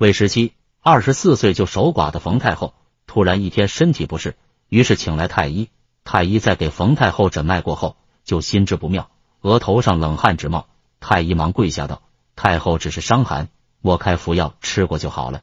魏时期，二十四岁就守寡的冯太后突然一天身体不适，于是请来太医。太医在给冯太后诊脉过后，就心知不妙，额头上冷汗直冒。太医忙跪下道：“太后只是伤寒，我开服药吃过就好了。”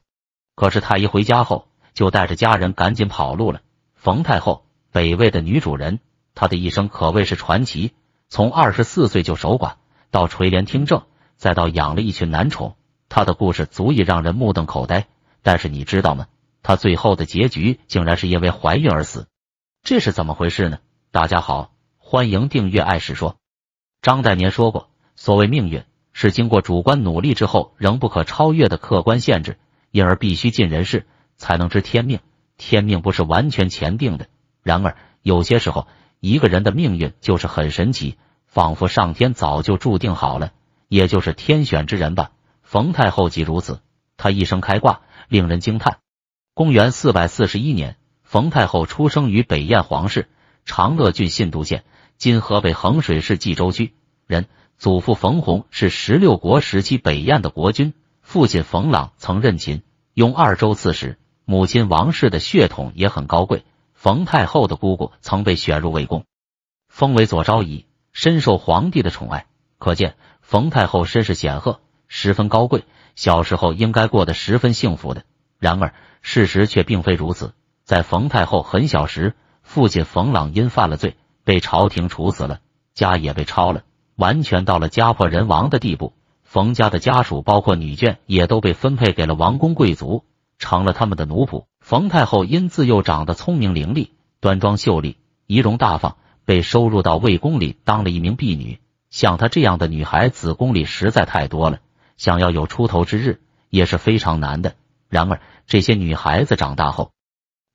可是太医回家后，就带着家人赶紧跑路了。冯太后，北魏的女主人，她的一生可谓是传奇。从二十四岁就守寡，到垂帘听政，再到养了一群男宠。他的故事足以让人目瞪口呆，但是你知道吗？他最后的结局竟然是因为怀孕而死，这是怎么回事呢？大家好，欢迎订阅《爱史说》。张岱年说过，所谓命运是经过主观努力之后仍不可超越的客观限制，因而必须尽人事才能知天命。天命不是完全前定的，然而有些时候一个人的命运就是很神奇，仿佛上天早就注定好了，也就是天选之人吧。冯太后即如此，她一生开挂，令人惊叹。公元四百四十一年，冯太后出生于北燕皇室，长乐郡信都县（今河北衡水市冀州区）人。祖父冯弘是十六国时期北燕的国君，父亲冯朗曾任秦雍二州刺史。母亲王氏的血统也很高贵，冯太后的姑姑曾被选入魏宫，封为左昭仪，深受皇帝的宠爱。可见，冯太后身世显赫。十分高贵，小时候应该过得十分幸福的。然而，事实却并非如此。在冯太后很小时，父亲冯朗因犯了罪，被朝廷处死了，家也被抄了，完全到了家破人亡的地步。冯家的家属，包括女眷，也都被分配给了王公贵族，成了他们的奴仆。冯太后因自幼长得聪明伶俐、端庄秀丽、仪容大方，被收入到魏宫里当了一名婢女。像她这样的女孩子，宫里实在太多了。想要有出头之日也是非常难的。然而，这些女孩子长大后，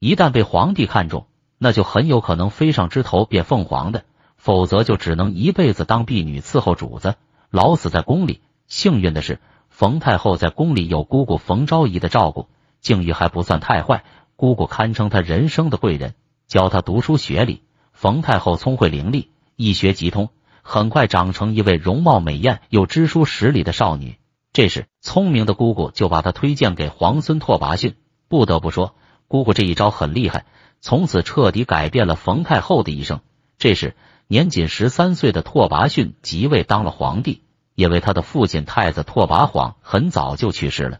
一旦被皇帝看中，那就很有可能飞上枝头变凤凰的；否则，就只能一辈子当婢女伺候主子，老死在宫里。幸运的是，冯太后在宫里有姑姑冯昭仪的照顾，境遇还不算太坏。姑姑堪称她人生的贵人，教她读书学礼。冯太后聪慧伶俐，一学即通，很快长成一位容貌美艳又知书识礼的少女。这时，聪明的姑姑就把他推荐给皇孙拓跋逊。不得不说，姑姑这一招很厉害，从此彻底改变了冯太后的一生。这时，年仅十三岁的拓跋逊即位当了皇帝，因为他的父亲太子拓跋晃很早就去世了，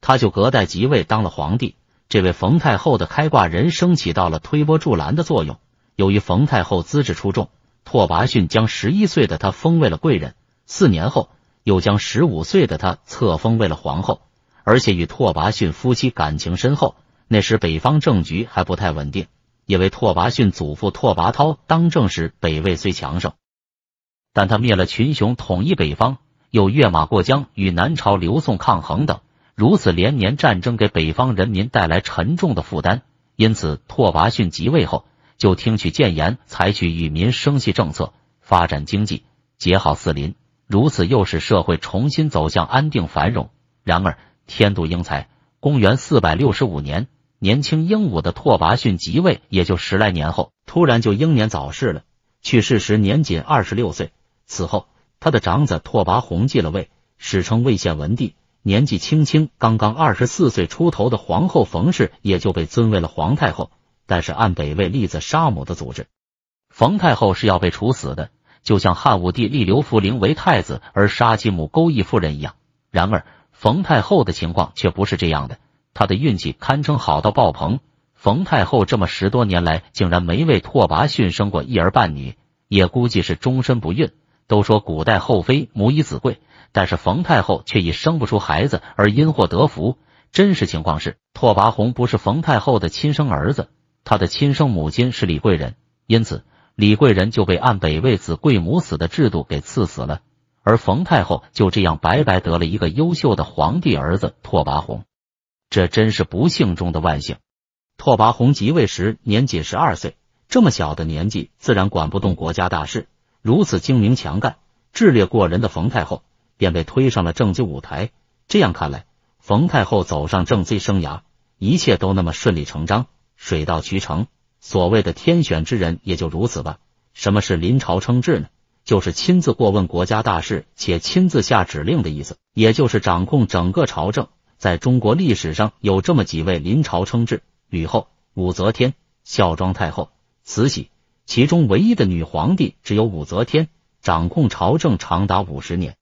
他就隔代即位当了皇帝。这位冯太后的开挂人生起到了推波助澜的作用。由于冯太后资质出众，拓跋逊将十一岁的他封为了贵人。四年后。又将十五岁的他册封为了皇后，而且与拓跋逊夫妻感情深厚。那时北方政局还不太稳定，因为拓跋逊祖父拓跋焘当政时，北魏虽强盛，但他灭了群雄，统一北方，又跃马过江与南朝刘宋抗衡等，如此连年战争给北方人民带来沉重的负担。因此，拓跋逊即位后就听取谏言，采取与民生息政策，发展经济，结好四邻。如此，又使社会重新走向安定繁荣。然而，天妒英才。公元四百六十五年，年轻英武的拓跋浚即位，也就十来年后，突然就英年早逝了，去世时年仅二十六岁。此后，他的长子拓跋宏继了位，史称魏献文帝。年纪轻轻，刚刚二十四岁出头的皇后冯氏也就被尊为了皇太后。但是，按北魏立子杀母的组织，冯太后是要被处死的。就像汉武帝立刘弗陵为太子而杀其母钩弋夫人一样，然而冯太后的情况却不是这样的。她的运气堪称好到爆棚。冯太后这么十多年来，竟然没为拓跋逊生过一儿半女，也估计是终身不孕。都说古代后妃母以子贵，但是冯太后却已生不出孩子，而因祸得福。真实情况是，拓跋宏不是冯太后的亲生儿子，他的亲生母亲是李贵人，因此。李贵人就被按北魏子贵母死的制度给赐死了，而冯太后就这样白白得了一个优秀的皇帝儿子拓跋宏，这真是不幸中的万幸。拓跋宏即位时年仅十二岁，这么小的年纪自然管不动国家大事。如此精明强干、智略过人的冯太后便被推上了政绩舞台。这样看来，冯太后走上政绩生涯，一切都那么顺理成章、水到渠成。所谓的天选之人也就如此吧。什么是临朝称制呢？就是亲自过问国家大事且亲自下指令的意思，也就是掌控整个朝政。在中国历史上有这么几位临朝称制：吕后、武则天、孝庄太后、慈禧。其中唯一的女皇帝只有武则天，掌控朝政长达五十年，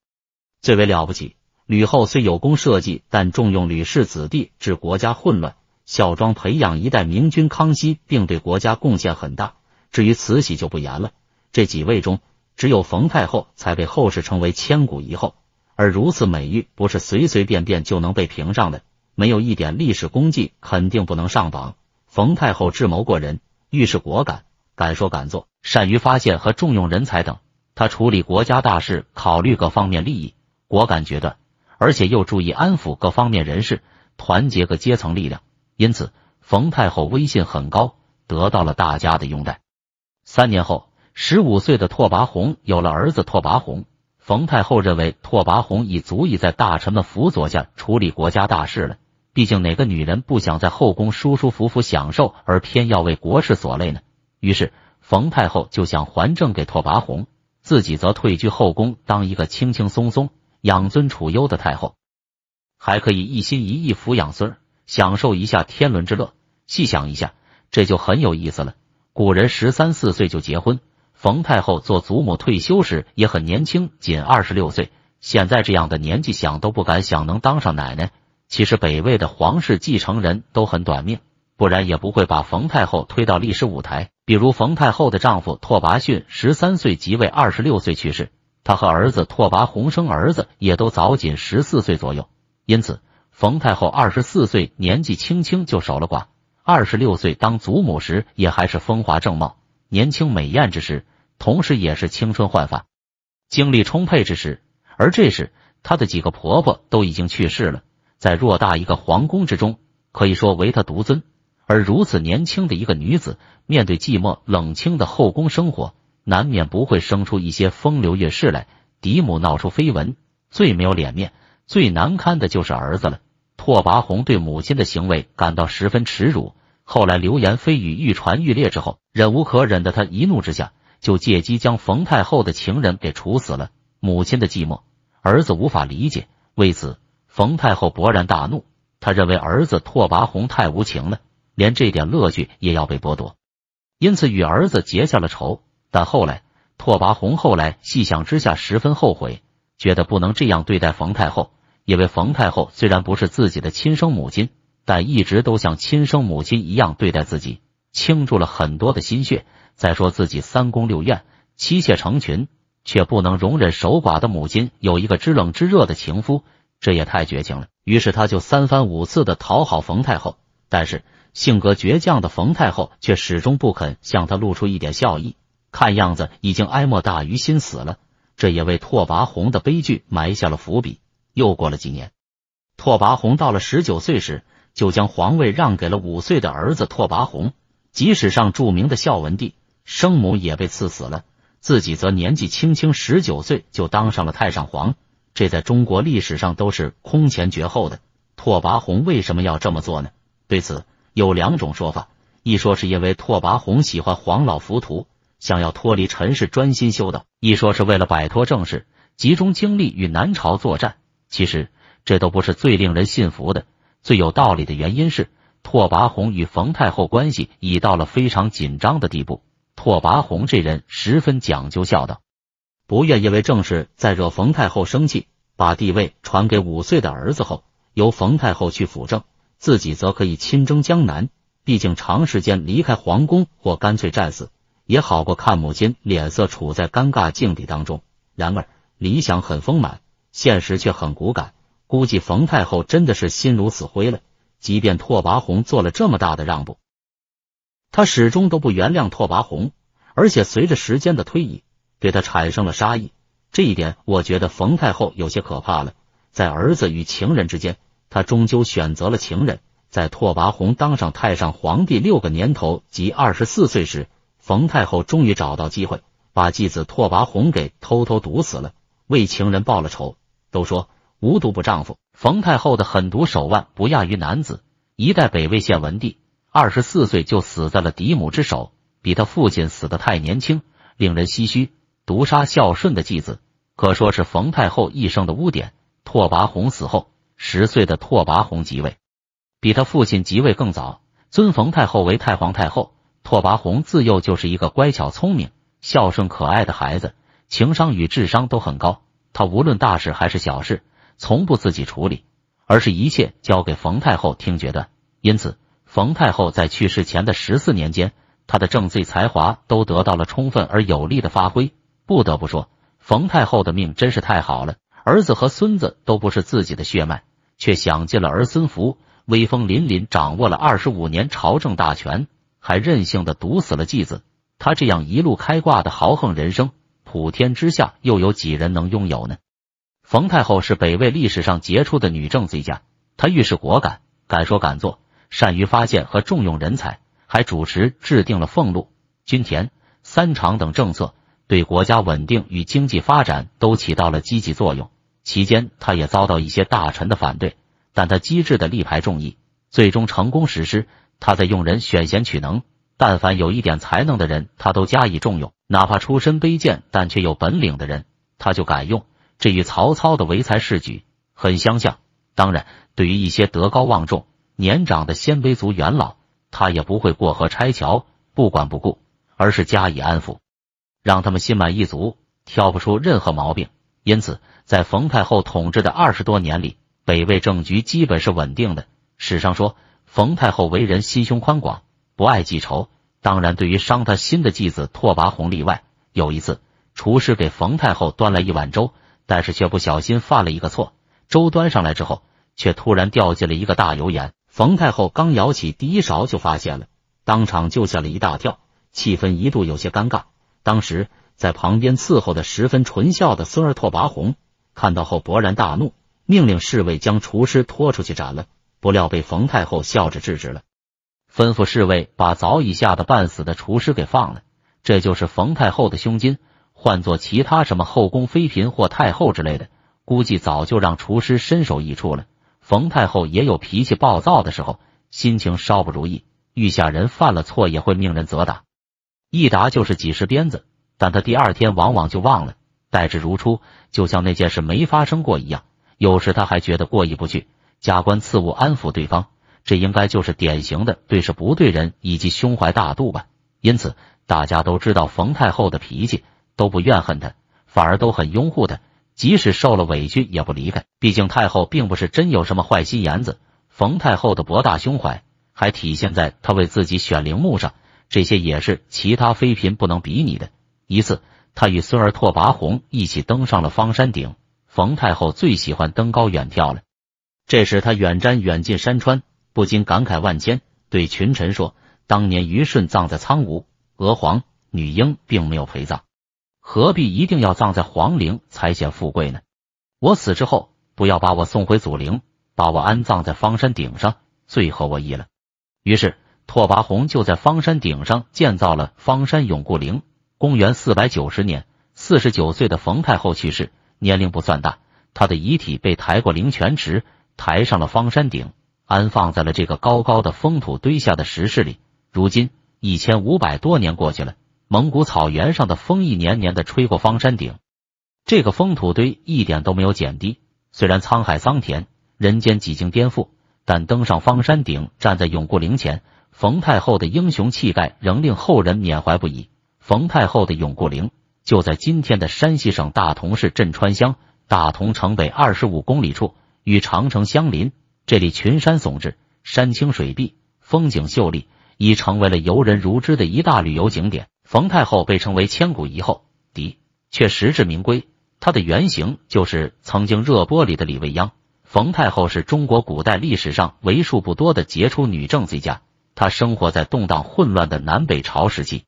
最为了不起。吕后虽有功社稷，但重用吕氏子弟，致国家混乱。孝庄培养一代明君康熙，并对国家贡献很大。至于慈禧就不言了。这几位中，只有冯太后才被后世称为千古一后。而如此美誉不是随随便便就能被评上的，没有一点历史功绩肯定不能上榜。冯太后智谋过人，遇事果敢，敢说敢做，善于发现和重用人才等。他处理国家大事，考虑各方面利益，果敢决断，而且又注意安抚各方面人士，团结各阶层力量。因此，冯太后威信很高，得到了大家的拥戴。三年后，十五岁的拓跋宏有了儿子拓跋宏，冯太后认为拓跋宏已足以在大臣们辅佐下处理国家大事了。毕竟，哪个女人不想在后宫舒舒服服享受，而偏要为国事所累呢？于是，冯太后就想还政给拓跋宏，自己则退居后宫，当一个轻轻松松、养尊处优的太后，还可以一心一意抚养孙儿。享受一下天伦之乐，细想一下，这就很有意思了。古人十三四岁就结婚，冯太后做祖母退休时也很年轻，仅二十六岁。现在这样的年纪，想都不敢想能当上奶奶。其实北魏的皇室继承人都很短命，不然也不会把冯太后推到历史舞台。比如冯太后的丈夫拓跋浚十三岁即位，二十六岁去世，他和儿子拓跋宏生儿子也都早，仅十四岁左右。因此。冯太后二十四岁，年纪轻轻就守了寡；二十六岁当祖母时，也还是风华正茂、年轻美艳之时，同时也是青春焕发、精力充沛之时。而这时，她的几个婆婆都已经去世了，在偌大一个皇宫之中，可以说唯她独尊。而如此年轻的一个女子，面对寂寞冷清的后宫生活，难免不会生出一些风流韵事来。嫡母闹出绯闻，最没有脸面、最难堪的就是儿子了。拓跋宏对母亲的行为感到十分耻辱。后来流言蜚语愈传愈烈，之后忍无可忍的他一怒之下，就借机将冯太后的情人给处死了。母亲的寂寞，儿子无法理解。为此，冯太后勃然大怒，他认为儿子拓跋宏太无情了，连这点乐趣也要被剥夺，因此与儿子结下了仇。但后来，拓跋宏后来细想之下十分后悔，觉得不能这样对待冯太后。因为冯太后虽然不是自己的亲生母亲，但一直都像亲生母亲一样对待自己，倾注了很多的心血。再说自己三宫六院、妻妾成群，却不能容忍守寡的母亲有一个知冷知热的情夫，这也太绝情了。于是他就三番五次的讨好冯太后，但是性格倔强的冯太后却始终不肯向他露出一点笑意，看样子已经哀莫大于心死了。这也为拓跋宏的悲剧埋下了伏笔。又过了几年，拓跋宏到了十九岁时，就将皇位让给了五岁的儿子拓跋宏。即使上著名的孝文帝生母也被赐死了，自己则年纪轻轻十九岁就当上了太上皇，这在中国历史上都是空前绝后的。拓跋宏为什么要这么做呢？对此有两种说法：一说是因为拓跋宏喜欢黄老浮屠，想要脱离尘世，专心修道；一说是为了摆脱政事，集中精力与南朝作战。其实这都不是最令人信服的、最有道理的原因。是拓跋宏与冯太后关系已到了非常紧张的地步。拓跋宏这人十分讲究孝道，不愿因为正事再惹冯太后生气。把帝位传给五岁的儿子后，由冯太后去辅政，自己则可以亲征江南。毕竟长时间离开皇宫，或干脆战死，也好过看母亲脸色处在尴尬境地当中。然而理想很丰满。现实却很骨感，估计冯太后真的是心如死灰了。即便拓跋宏做了这么大的让步，他始终都不原谅拓跋宏，而且随着时间的推移，对他产生了杀意。这一点，我觉得冯太后有些可怕了。在儿子与情人之间，他终究选择了情人。在拓跋宏当上太上皇帝六个年头即二十四岁时，冯太后终于找到机会，把继子拓跋宏给偷偷毒死了，为情人报了仇。都说无毒不丈夫，冯太后的狠毒手腕不亚于男子。一代北魏献文帝二十四岁就死在了嫡母之手，比他父亲死得太年轻，令人唏嘘。毒杀孝顺的继子，可说是冯太后一生的污点。拓跋宏死后，十岁的拓跋宏即位，比他父亲即位更早，尊冯太后为太皇太后。拓跋宏自幼就是一个乖巧、聪明、孝顺、可爱的孩子，情商与智商都很高。他无论大事还是小事，从不自己处理，而是一切交给冯太后听决断。因此，冯太后在去世前的十四年间，她的政绩才华都得到了充分而有力的发挥。不得不说，冯太后的命真是太好了，儿子和孙子都不是自己的血脉，却享尽了儿孙福，威风凛凛，掌握了二十五年朝政大权，还任性的毒死了继子。他这样一路开挂的豪横人生。普天之下又有几人能拥有呢？冯太后是北魏历史上杰出的女政治家，她遇事果敢，敢说敢做，善于发现和重用人才，还主持制定了俸禄、均田、三长等政策，对国家稳定与经济发展都起到了积极作用。期间，她也遭到一些大臣的反对，但她机智的力排众议，最终成功实施。她在用人选贤取能，但凡有一点才能的人，她都加以重用。哪怕出身卑贱但却有本领的人，他就敢用，这与曹操的唯才是举很相像。当然，对于一些德高望重、年长的鲜卑族元老，他也不会过河拆桥、不管不顾，而是加以安抚，让他们心满意足，挑不出任何毛病。因此，在冯太后统治的二十多年里，北魏政局基本是稳定的。史上说，冯太后为人心胸宽广，不爱记仇。当然，对于伤他心的继子拓跋宏例外。有一次，厨师给冯太后端来一碗粥，但是却不小心犯了一个错。粥端上来之后，却突然掉进了一个大油盐。冯太后刚舀起第一勺，就发现了，当场就吓了一大跳，气氛一度有些尴尬。当时在旁边伺候的十分纯孝的孙儿拓跋宏看到后，勃然大怒，命令侍卫将厨师拖出去斩了。不料被冯太后笑着制止了。吩咐侍卫把早已吓得半死的厨师给放了。这就是冯太后的胸襟。换做其他什么后宫妃嫔或太后之类的，估计早就让厨师身首异处了。冯太后也有脾气暴躁的时候，心情稍不如意，御下人犯了错也会命人责打，一打就是几十鞭子。但他第二天往往就忘了，待之如初，就像那件事没发生过一样。有时他还觉得过意不去，加官赐物安抚对方。这应该就是典型的对事不对人，以及胸怀大度吧。因此，大家都知道冯太后的脾气，都不怨恨她，反而都很拥护她。即使受了委屈，也不离开。毕竟太后并不是真有什么坏心眼子。冯太后的博大胸怀还体现在她为自己选陵墓上，这些也是其他妃嫔不能比拟的。一次，她与孙儿拓跋宏一起登上了方山顶。冯太后最喜欢登高远眺了，这时她远瞻远近山川。不禁感慨万千，对群臣说：“当年虞舜葬在苍梧，娥皇、女英并没有陪葬，何必一定要葬在皇陵才显富贵呢？我死之后，不要把我送回祖陵，把我安葬在方山顶上，最合我意了。”于是，拓跋宏就在方山顶上建造了方山永固陵。公元四百九十年，四十九岁的冯太后去世，年龄不算大，她的遗体被抬过灵泉池，抬上了方山顶。安放在了这个高高的封土堆下的石室里。如今一千五百多年过去了，蒙古草原上的风一年年的吹过方山顶，这个封土堆一点都没有减低。虽然沧海桑田，人间几经颠覆，但登上方山顶，站在永固陵前，冯太后的英雄气概仍令后人缅怀不已。冯太后的永固陵就在今天的山西省大同市镇川乡大同城北二十五公里处，与长城相邻。这里群山耸峙，山清水碧，风景秀丽，已成为了游人如织的一大旅游景点。冯太后被称为千古一后，的确实至名归。她的原型就是曾经热播里的李未央。冯太后是中国古代历史上为数不多的杰出女政治家，她生活在动荡混乱的南北朝时期，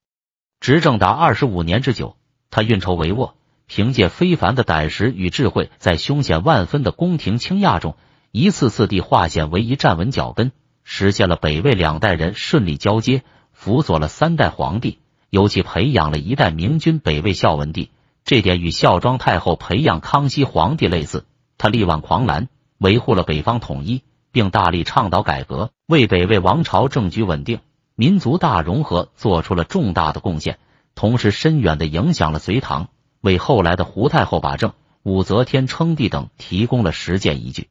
执政达二十五年之久。她运筹帷幄，凭借非凡的胆识与智慧，在凶险万分的宫廷倾轧中。一次次地化险为夷，站稳脚跟，实现了北魏两代人顺利交接，辅佐了三代皇帝，尤其培养了一代明君北魏孝文帝。这点与孝庄太后培养康熙皇帝类似。他力挽狂澜，维护了北方统一，并大力倡导改革，为北魏王朝政局稳定、民族大融合做出了重大的贡献，同时深远的影响了隋唐，为后来的胡太后把政、武则天称帝等提供了实践依据。